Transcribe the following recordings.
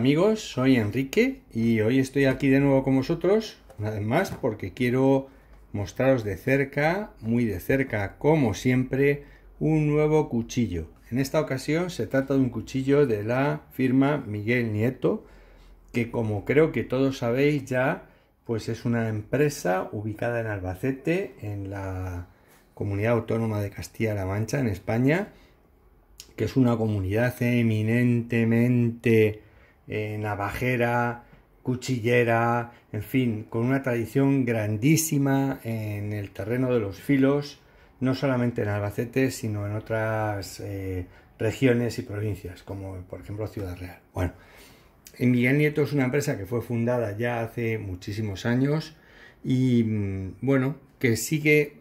amigos, soy Enrique y hoy estoy aquí de nuevo con vosotros, una vez más, porque quiero mostraros de cerca, muy de cerca, como siempre, un nuevo cuchillo. En esta ocasión se trata de un cuchillo de la firma Miguel Nieto, que como creo que todos sabéis ya, pues es una empresa ubicada en Albacete, en la comunidad autónoma de Castilla-La Mancha, en España, que es una comunidad eminentemente eh, navajera, cuchillera, en fin, con una tradición grandísima en el terreno de los filos, no solamente en Albacete, sino en otras eh, regiones y provincias, como por ejemplo Ciudad Real. Bueno, Miguel Nieto es una empresa que fue fundada ya hace muchísimos años y mm, bueno, que sigue,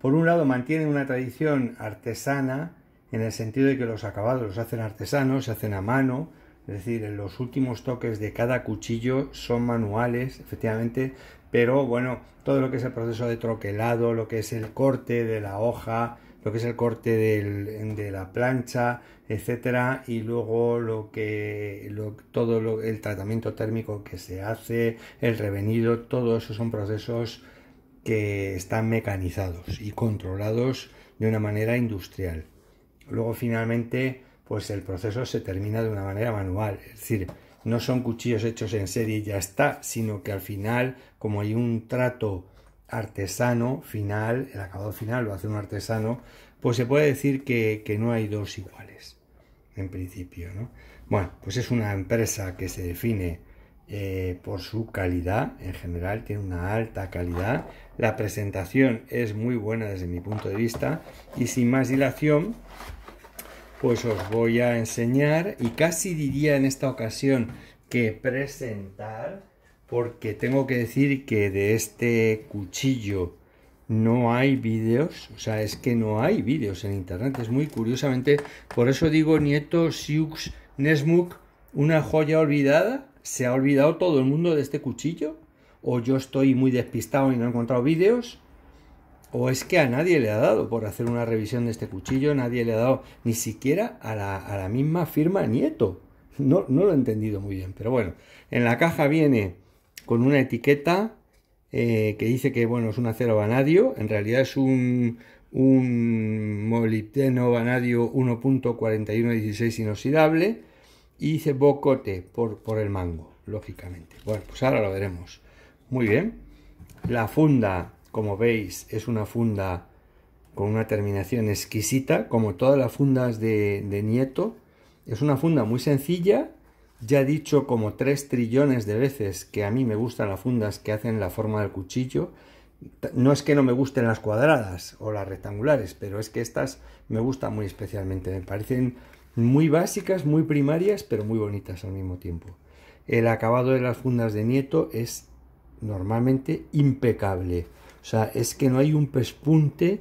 por un lado mantiene una tradición artesana, en el sentido de que los acabados los hacen artesanos, se hacen a mano, es decir, los últimos toques de cada cuchillo son manuales, efectivamente, pero bueno, todo lo que es el proceso de troquelado, lo que es el corte de la hoja, lo que es el corte de la plancha, etcétera, y luego lo que todo el tratamiento térmico que se hace, el revenido, todo eso son procesos que están mecanizados y controlados de una manera industrial. Luego finalmente pues el proceso se termina de una manera manual. Es decir, no son cuchillos hechos en serie y ya está, sino que al final, como hay un trato artesano final, el acabado final lo hace un artesano, pues se puede decir que, no hay dos iguales, en principio, ¿no? Bueno, pues es una empresa que se define eh, por su calidad, en general tiene una alta calidad, la presentación es muy buena desde mi punto de vista y sin más dilación pues os voy a enseñar y casi diría en esta ocasión que presentar porque tengo que decir que de este cuchillo no hay vídeos, o sea, es que no hay vídeos en internet, es muy curiosamente, por eso digo Nieto Siux Nesmuk, una joya olvidada, ¿se ha olvidado todo el mundo de este cuchillo? ¿O yo estoy muy despistado y no he encontrado vídeos? o es que a nadie le ha dado por hacer una revisión de este cuchillo, nadie le ha dado ni siquiera a la, misma firma Nieto. No, lo he entendido muy bien, pero bueno, en la caja viene con una etiqueta eh, que dice que bueno, es un acero vanadio, en realidad es un, un molibdeno vanadio 1.4116 inoxidable y dice bocote por el mango, lógicamente. Bueno, pues ahora lo veremos. Muy bien. La funda como veis, es una funda con una terminación exquisita, como todas las fundas de, Nieto. Es una funda muy sencilla, ya he dicho como tres trillones de veces que a mí me gustan las fundas que hacen la forma del cuchillo. No es que no me gusten las cuadradas o las rectangulares, pero es que estas me gustan muy especialmente. Me parecen muy básicas, muy primarias, pero muy bonitas al mismo tiempo. El acabado de las fundas de Nieto es normalmente impecable. O sea, es que no hay un pespunte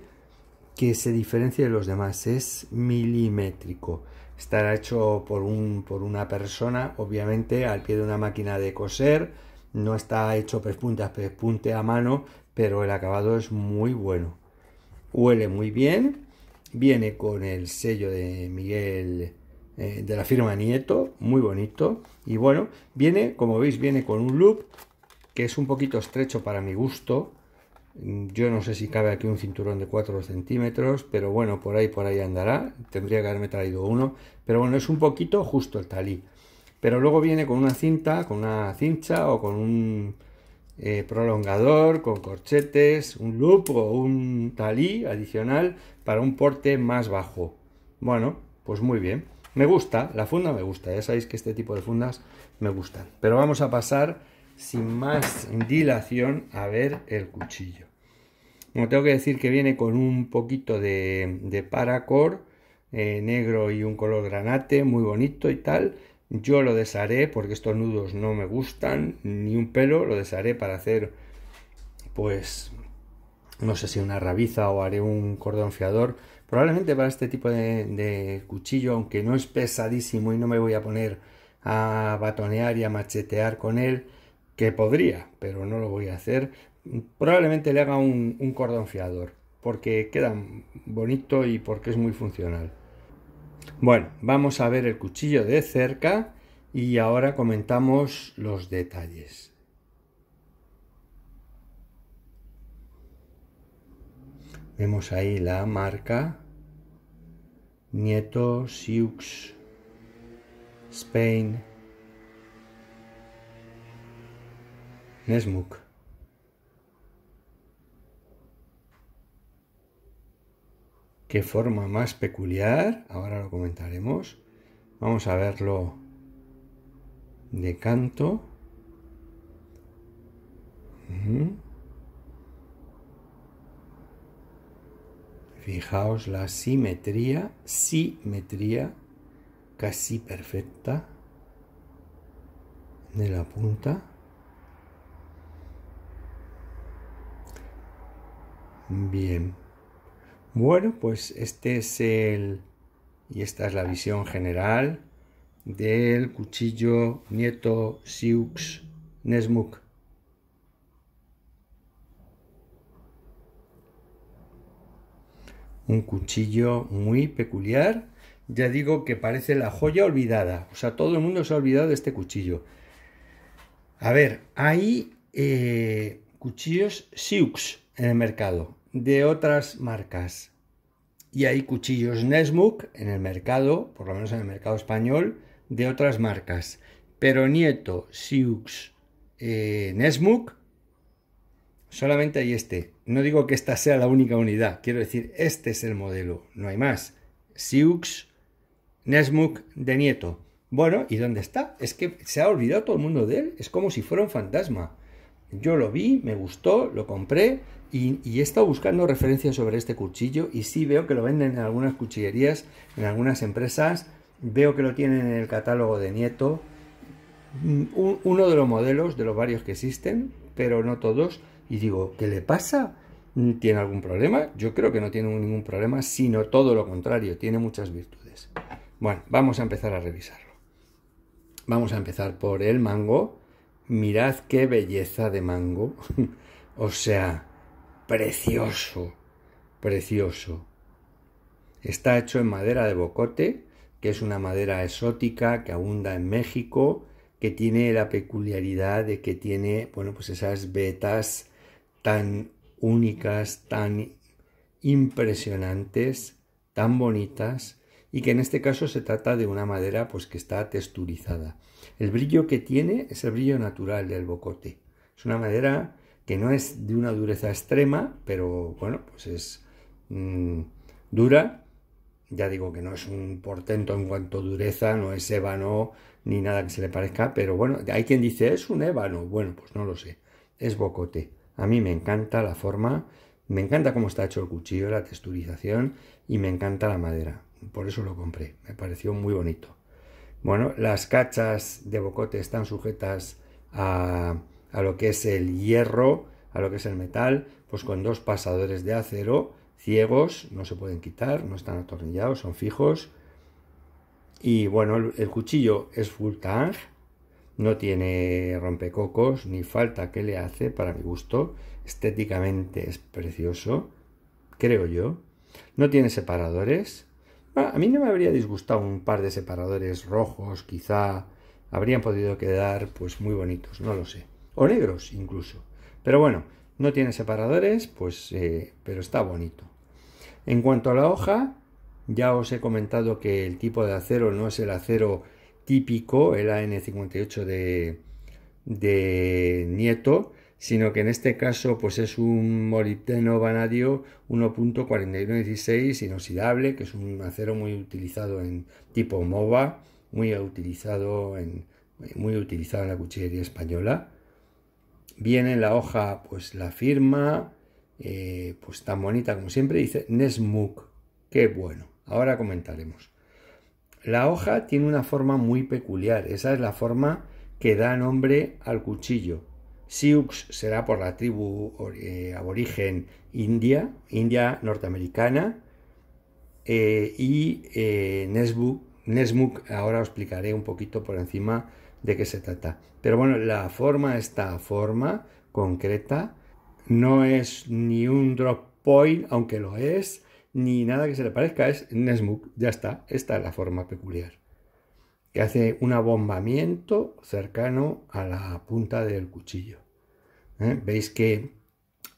que se diferencie de los demás, es milimétrico. Estará hecho por, un, por una persona, obviamente, al pie de una máquina de coser. No está hecho pespunte a pespunte a mano, pero el acabado es muy bueno. Huele muy bien. Viene con el sello de Miguel eh, de la firma Nieto, muy bonito. Y bueno, viene, como veis, viene con un loop que es un poquito estrecho para mi gusto, yo no sé si cabe aquí un cinturón de 4 centímetros, pero bueno, por ahí, por ahí andará. Tendría que haberme traído uno. Pero bueno, es un poquito justo el talí. Pero luego viene con una cinta, con una cincha o con un eh, prolongador, con corchetes, un loop o un talí adicional para un porte más bajo. Bueno, pues muy bien. Me gusta, la funda me gusta. Ya sabéis que este tipo de fundas me gustan. Pero vamos a pasar sin más dilación a ver el cuchillo. Como tengo que decir que viene con un poquito de, de paracord eh, negro y un color granate, muy bonito y tal. Yo lo desharé porque estos nudos no me gustan ni un pelo, lo desharé para hacer pues no sé si una rabiza o haré un cordón fiador. Probablemente para este tipo de cuchillo, aunque no es pesadísimo y no me voy a poner a batonear y a machetear con él, que podría, pero no lo voy a hacer probablemente le haga un, cordón fiador, porque queda bonito y porque es muy funcional. Bueno, vamos a ver el cuchillo de cerca y ahora comentamos los detalles. Vemos ahí la marca Nieto Siux Spain Nesmuk. qué forma más peculiar, ahora lo comentaremos. Vamos a verlo de canto. Fijaos la simetría, simetría casi perfecta de la punta. Bien. Bueno, pues este es el y esta es la visión general del cuchillo Nieto Siux Nesmuk. Un cuchillo muy peculiar. Ya digo que parece la joya olvidada. O sea, todo el mundo se ha olvidado de este cuchillo. A ver, hay eh, cuchillos Siux en el mercado de otras marcas. Y hay cuchillos Nesmuk en el mercado, por lo menos en el mercado español, de otras marcas. Pero Nieto, Siux, eh, Nesmuk, solamente hay este. No digo que esta sea la única unidad, quiero decir, este es el modelo, no hay más. Siux, Nesmuk de Nieto. Bueno, ¿y dónde está? Es que se ha olvidado todo el mundo de él, es como si fuera un fantasma. Yo lo vi, me gustó, lo compré y, he estado buscando referencias sobre este cuchillo y sí veo que lo venden en algunas cuchillerías, en algunas empresas, veo que lo tienen en el catálogo de Nieto, mm, uno de los modelos, de los varios que existen, pero no todos, y digo, ¿qué le pasa? Mm, ¿Tiene algún problema? Yo creo que no tiene ningún problema, sino todo lo contrario, tiene muchas virtudes. Bueno, vamos a empezar a revisarlo. Vamos a empezar por el mango Mirad qué belleza de mango. o sea, precioso, precioso. Está hecho en madera de bocote, que es una madera exótica que abunda en México, que tiene la peculiaridad de que tiene, bueno, pues esas vetas tan únicas, tan impresionantes, tan bonitas, y que en este caso se trata de una madera pues que está texturizada. El brillo que tiene es el brillo natural del bocote. Es una madera que no es de una dureza extrema, pero bueno, pues es mm, dura. Ya digo que no es un portento en cuanto a dureza, no es ébano ni nada que se le parezca, pero bueno, hay quien dice es un ébano. Bueno, pues no lo sé, es bocote. A mí me encanta la forma, me encanta cómo está hecho el cuchillo, la texturización y me encanta la madera por eso lo compré, me pareció muy bonito. Bueno, las cachas de bocote están sujetas a, lo que es el hierro, a lo que es el metal, pues con dos pasadores de acero ciegos, no se pueden quitar, no están atornillados, son fijos. Y bueno, el cuchillo es full tang, no tiene rompecocos ni falta que le hace para mi gusto. Estéticamente es precioso, creo yo. No tiene separadores, Ah, a mí no me habría disgustado un par de separadores rojos, quizá habrían podido quedar pues muy bonitos, no lo sé. O negros incluso. Pero bueno, no tiene separadores, pues eh, pero está bonito. En cuanto a la hoja, ya os he comentado que el tipo de acero no es el acero típico, el AN58 de, de Nieto, sino que en este caso pues es un molibdeno vanadio 1.4116 inoxidable, que es un acero muy utilizado en tipo MOBA, muy utilizado en, muy utilizado en la cuchillería española. Viene en la hoja pues la firma, eh, pues tan bonita como siempre, dice Nesmuk, qué bueno, ahora comentaremos. La hoja tiene una forma muy peculiar, esa es la forma que da nombre al cuchillo, Sioux será por la tribu eh, aborigen india, india norteamericana, eh, y eh, Nesbuk, Nesmuk, ahora os explicaré un poquito por encima de qué se trata. Pero bueno, la forma, esta forma concreta, no es ni un drop point, aunque lo es, ni nada que se le parezca, es Nesmuk, ya está, esta es la forma peculiar que hace un abombamiento cercano a la punta del cuchillo. ¿Eh? Veis que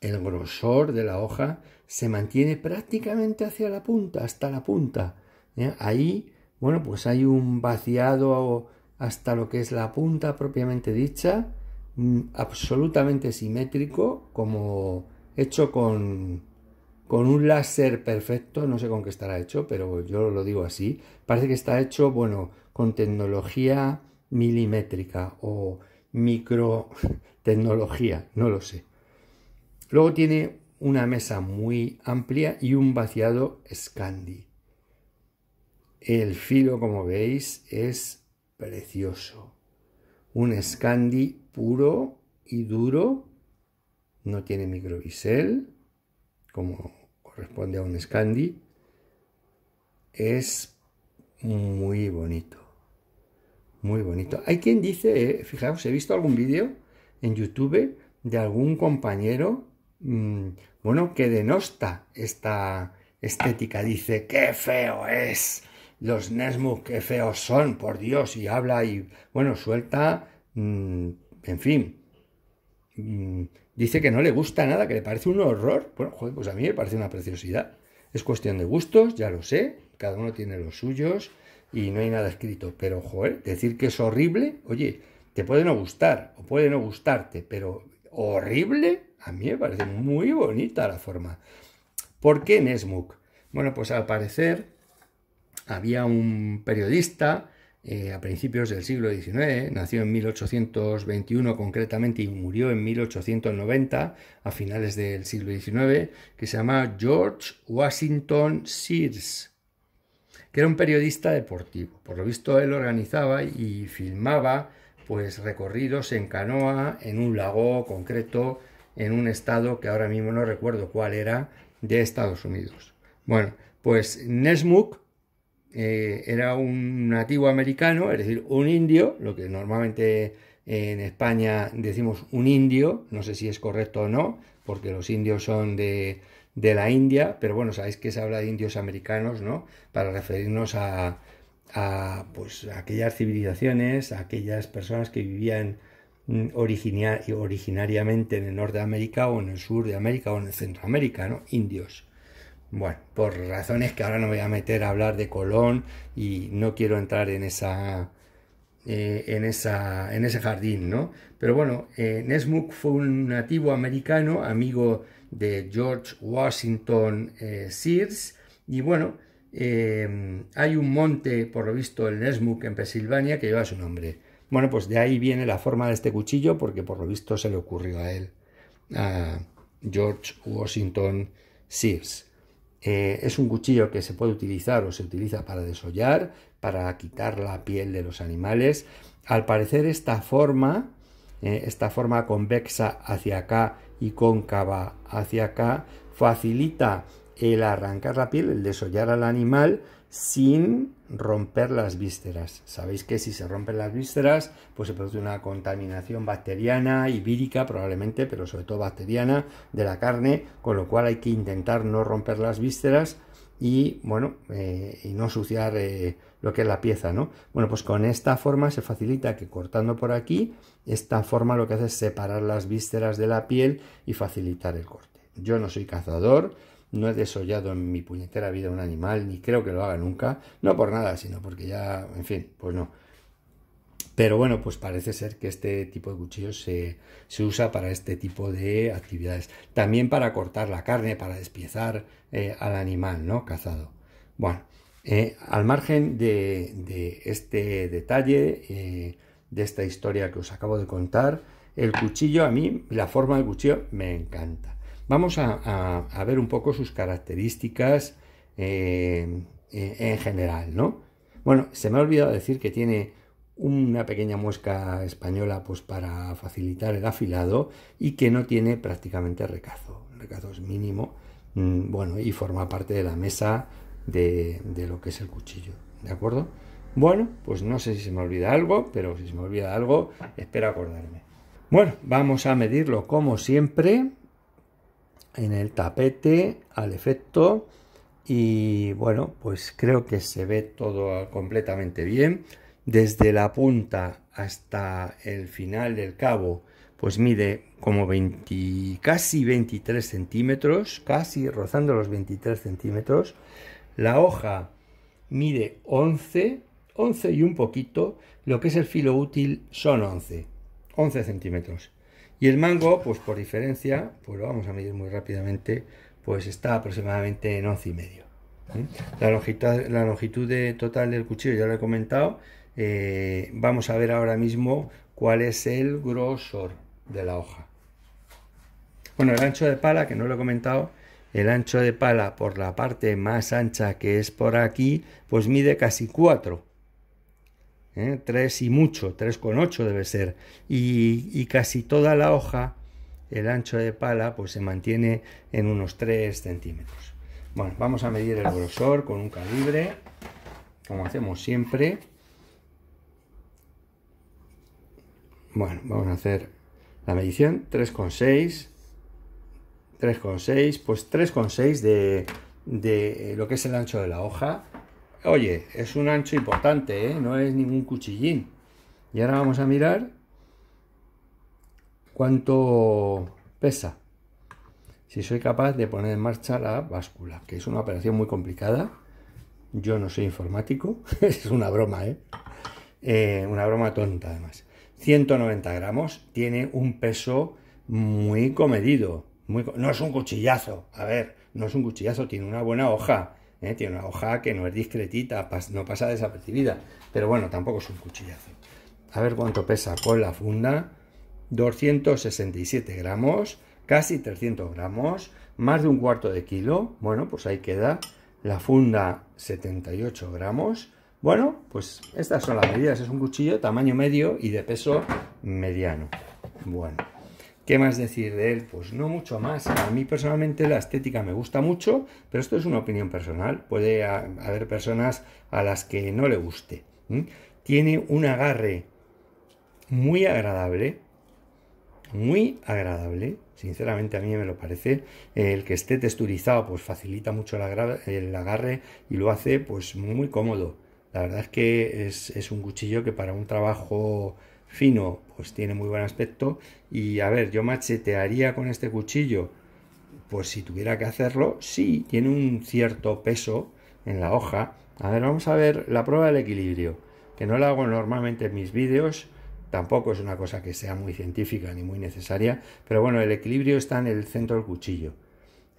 el grosor de la hoja se mantiene prácticamente hacia la punta, hasta la punta. ¿Eh? Ahí, bueno, pues hay un vaciado hasta lo que es la punta propiamente dicha, mm, absolutamente simétrico, como hecho con, con un láser perfecto, no sé con qué estará hecho, pero yo lo digo así. Parece que está hecho, bueno, con tecnología milimétrica o micro tecnología no lo sé. Luego tiene una mesa muy amplia y un vaciado Scandi. El filo, como veis, es precioso. Un Scandi puro y duro. No tiene microbisel, como corresponde a un Scandi. Es muy bonito. Muy bonito. Hay quien dice, eh, fijaos, he visto algún vídeo en YouTube de algún compañero, mm, bueno, que denosta esta estética. Dice, qué feo es. Los Nesmu, qué feos son, por Dios. Y habla y, bueno, suelta, mm, en fin. Mm, dice que no le gusta nada, que le parece un horror. Bueno, pues a mí me parece una preciosidad. Es cuestión de gustos, ya lo sé, cada uno tiene los suyos y no hay nada escrito, pero joder, decir que es horrible, oye, te puede no gustar o puede no gustarte, pero horrible, a mí me parece muy bonita la forma. ¿Por qué Nesmuk? Bueno, pues al parecer había un periodista eh, a principios del siglo XIX, nació en 1821 concretamente y murió en 1890, a finales del siglo XIX, que se llama George Washington Sears, que era un periodista deportivo. Por lo visto él organizaba y filmaba pues recorridos en canoa en un lago concreto en un estado que ahora mismo no recuerdo cuál era de Estados Unidos. Bueno, pues Nesmuk eh, era un nativo americano, es decir, un indio, lo que normalmente en España decimos un indio, no sé si es correcto o no, porque los indios son de, la India, pero bueno, sabéis que se habla de indios americanos, ¿no? Para referirnos a, pues, a aquellas civilizaciones, a aquellas personas que vivían mm, originariamente en el norte de América o en el sur de América o en el Centroamérica, ¿no? Indios. Bueno, por razones que ahora no voy a meter a hablar de Colón y no quiero entrar eh, en esa... en, ese jardín, ¿no? Pero bueno, eh, Nesmuk fue un nativo americano, amigo de George Washington eh, Sears, y bueno, eh, hay un monte, por lo visto, el Nesmuk en Pensilvania que lleva su nombre. Bueno, pues de ahí viene la forma de este cuchillo, porque por lo visto se le ocurrió a él, a George Washington Sears. Eh, es un cuchillo que se puede utilizar o se utiliza para desollar, para quitar la piel de los animales. Al parecer esta forma, eh, esta forma convexa hacia acá y cóncava hacia acá, facilita el arrancar la piel, el desollar al animal sin romper las vísceras. Sabéis que si se rompen las vísceras, pues se produce una contaminación bacteriana y vírica probablemente, pero sobre todo bacteriana de la carne, con lo cual hay que intentar no romper las vísceras y bueno, eh, y no suciar eh, lo que es la pieza, Bueno, pues con esta forma se facilita que cortando por aquí, esta forma lo que hace es separar las vísceras de la piel y facilitar el corte. Yo no soy cazador, no he desollado en mi puñetera vida un animal, ni creo que lo haga nunca. No por nada, sino porque ya, en fin, pues no. Pero bueno, pues parece ser que este tipo de cuchillos se, usa para este tipo de actividades. También para cortar la carne, para despiezar eh, al animal, ¿no? Cazado. Bueno, eh, al margen de, este detalle, eh, de esta historia que os acabo de contar, el cuchillo, a mí, la forma del cuchillo me encanta. Vamos a, ver un poco sus características eh, eh, en general, ¿no? Bueno, se me ha olvidado decir que tiene una pequeña muesca española pues para facilitar el afilado y que no tiene prácticamente recazo. recazo es mínimo, mm, bueno, y forma parte de la mesa de, de lo que es el cuchillo, ¿de acuerdo? Bueno, pues no sé si se me olvida algo, pero si se me olvida algo, espero acordarme. Bueno, vamos a medirlo como siempre en el tapete al efecto y bueno pues creo que se ve todo completamente bien desde la punta hasta el final del cabo pues mide como 20, casi 23 centímetros, casi rozando los 23 centímetros. La hoja mide 11, 11 y un poquito, lo que es el filo útil son 11, 11 centímetros. Y el mango, pues por diferencia, pues lo vamos a medir muy rápidamente, pues está aproximadamente en 11,5. y medio. ¿eh? La longitud, la longitud total del cuchillo ya lo he comentado. Eh, vamos a ver ahora mismo cuál es el grosor de la hoja. Bueno, el ancho de pala, que no lo he comentado, el ancho de pala por la parte más ancha que es por aquí, pues mide casi 4 3 ¿eh? y mucho, 3,8 debe ser, y, casi toda la hoja, el ancho de pala, pues se mantiene en unos 3 centímetros. Bueno, vamos a medir el ah. grosor con un calibre, como hacemos siempre. Bueno, vamos a hacer la medición, 3,6, 3,6, pues 3,6 de, de lo que es el ancho de la hoja, Oye, es un ancho importante, ¿eh? no es ningún cuchillín. Y ahora vamos a mirar cuánto pesa. Si soy capaz de poner en marcha la báscula, que es una operación muy complicada. Yo no soy informático, es una broma, ¿eh? Eh, Una broma tonta además. 190 gramos, tiene un peso muy comedido. no es un cuchillazo, a ver, no es un cuchillazo, tiene una buena hoja ¿eh? tiene una hoja que no es discretita, no pasa desapercibida, pero bueno, tampoco es un cuchillazo. A ver cuánto pesa con la funda, 267 gramos, casi 300 gramos, más de un cuarto de kilo, bueno, pues ahí queda la funda 78 gramos. Bueno, pues estas son las medidas, es un cuchillo tamaño medio y de peso mediano. Bueno. ¿Qué más decir de él? Pues no mucho más. A mí personalmente la estética me gusta mucho, pero esto es una opinión personal. Puede haber personas a las que no le guste. Tiene un agarre muy agradable, muy agradable. Sinceramente a mí me lo parece. El que esté texturizado pues facilita mucho el agarre y lo hace pues muy cómodo. La verdad es que es un cuchillo que para un trabajo fino, pues tiene muy buen aspecto. Y a ver, yo machetearía con este cuchillo. Pues si tuviera que hacerlo, sí, tiene un cierto peso en la hoja. A ver, vamos a ver la prueba del equilibrio, que no la hago normalmente en mis vídeos, tampoco es una cosa que sea muy científica ni muy necesaria, pero bueno, el equilibrio está en el centro del cuchillo.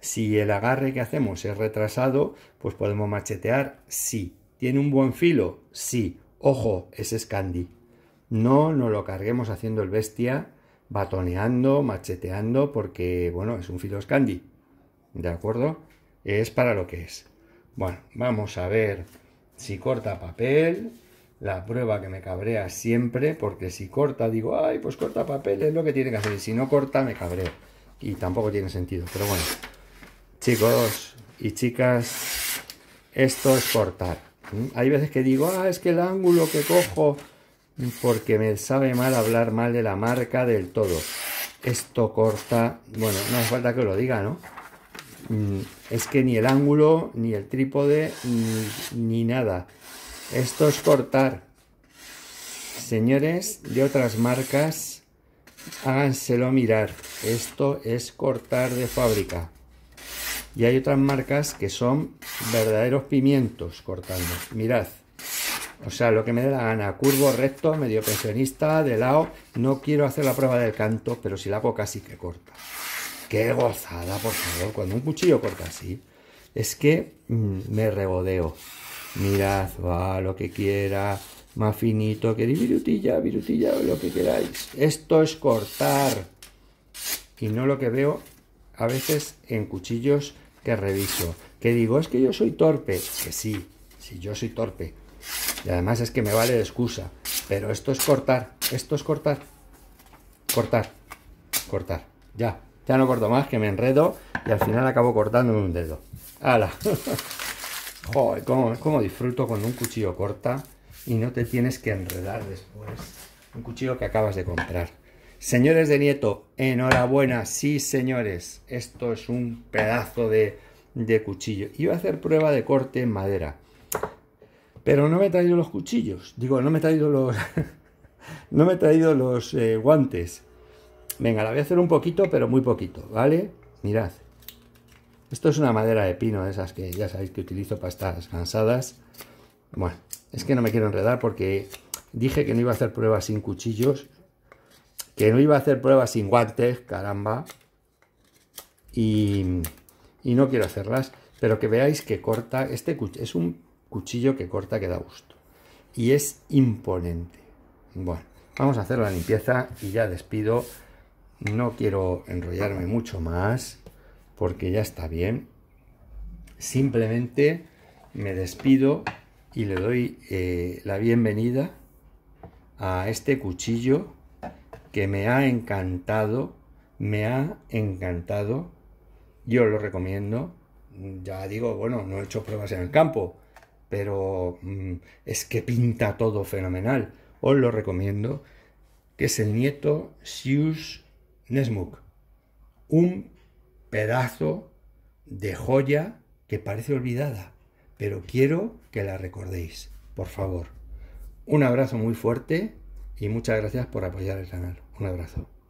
Si el agarre que hacemos es retrasado, pues podemos machetear, sí. ¿Tiene un buen filo? Sí. Ojo, ese es candy. No nos lo carguemos haciendo el bestia, batoneando, macheteando, porque, bueno, es un scandy ¿De acuerdo? Es para lo que es. Bueno, vamos a ver si corta papel. La prueba que me cabrea siempre, porque si corta, digo, ay, pues corta papel, es lo que tiene que hacer. Y si no corta, me cabreo. Y tampoco tiene sentido. Pero bueno, chicos y chicas, esto es cortar. ¿Mm? Hay veces que digo, ah, es que el ángulo que cojo porque me sabe mal hablar mal de la marca del todo. Esto corta, bueno, no hace falta que lo diga, ¿no? Mm, es que ni el ángulo, ni el trípode, ni, ni nada. Esto es cortar. Señores de otras marcas, háganselo mirar. Esto es cortar de fábrica. Y hay otras marcas que son verdaderos pimientos cortando. Mirad. O sea, lo que me dé la gana. Curvo, recto, medio pensionista, de lado. No quiero hacer la prueba del canto, pero si la hago casi que corta. Qué gozada, por favor. Cuando un cuchillo corta así, es que mm, me regodeo. Mirad, va, lo que quiera. Más finito, que virutilla, virutilla, lo que queráis. Esto es cortar. Y no lo que veo a veces en cuchillos que reviso. Que digo, es que yo soy torpe. Que sí, si yo soy torpe y además es que me vale de excusa. Pero esto es cortar, esto es cortar. Cortar, cortar. Ya, ya no corto más, que me enredo y al final acabo cortándome un dedo. ¡Hala! Joder, cómo, cómo disfruto con un cuchillo corta y no te tienes que enredar después. Un cuchillo que acabas de comprar. Señores de Nieto, enhorabuena. Sí, señores, esto es un pedazo de, de cuchillo. Iba a hacer prueba de corte en madera pero no me he traído los cuchillos. Digo, no me he traído los. no me he traído los eh, guantes. Venga, la voy a hacer un poquito, pero muy poquito, ¿vale? Mirad. Esto es una madera de pino, de esas que ya sabéis que utilizo para estas cansadas. Bueno, es que no me quiero enredar porque dije que no iba a hacer pruebas sin cuchillos. Que no iba a hacer pruebas sin guantes, caramba. Y, y no quiero hacerlas. Pero que veáis que corta. Este es un cuchillo que corta que da gusto. Y es imponente. Bueno, vamos a hacer la limpieza y ya despido. No quiero enrollarme mucho más porque ya está bien. Simplemente me despido y le doy eh, la bienvenida a este cuchillo que me ha encantado, me ha encantado, yo lo recomiendo, ya digo, bueno, no he hecho pruebas en el campo, pero mm, es que pinta todo fenomenal. Os lo recomiendo, que es el nieto Sius Nesmuk. Un pedazo de joya que parece olvidada, pero quiero que la recordéis, por favor. Un abrazo muy fuerte y muchas gracias por apoyar el canal. Un abrazo.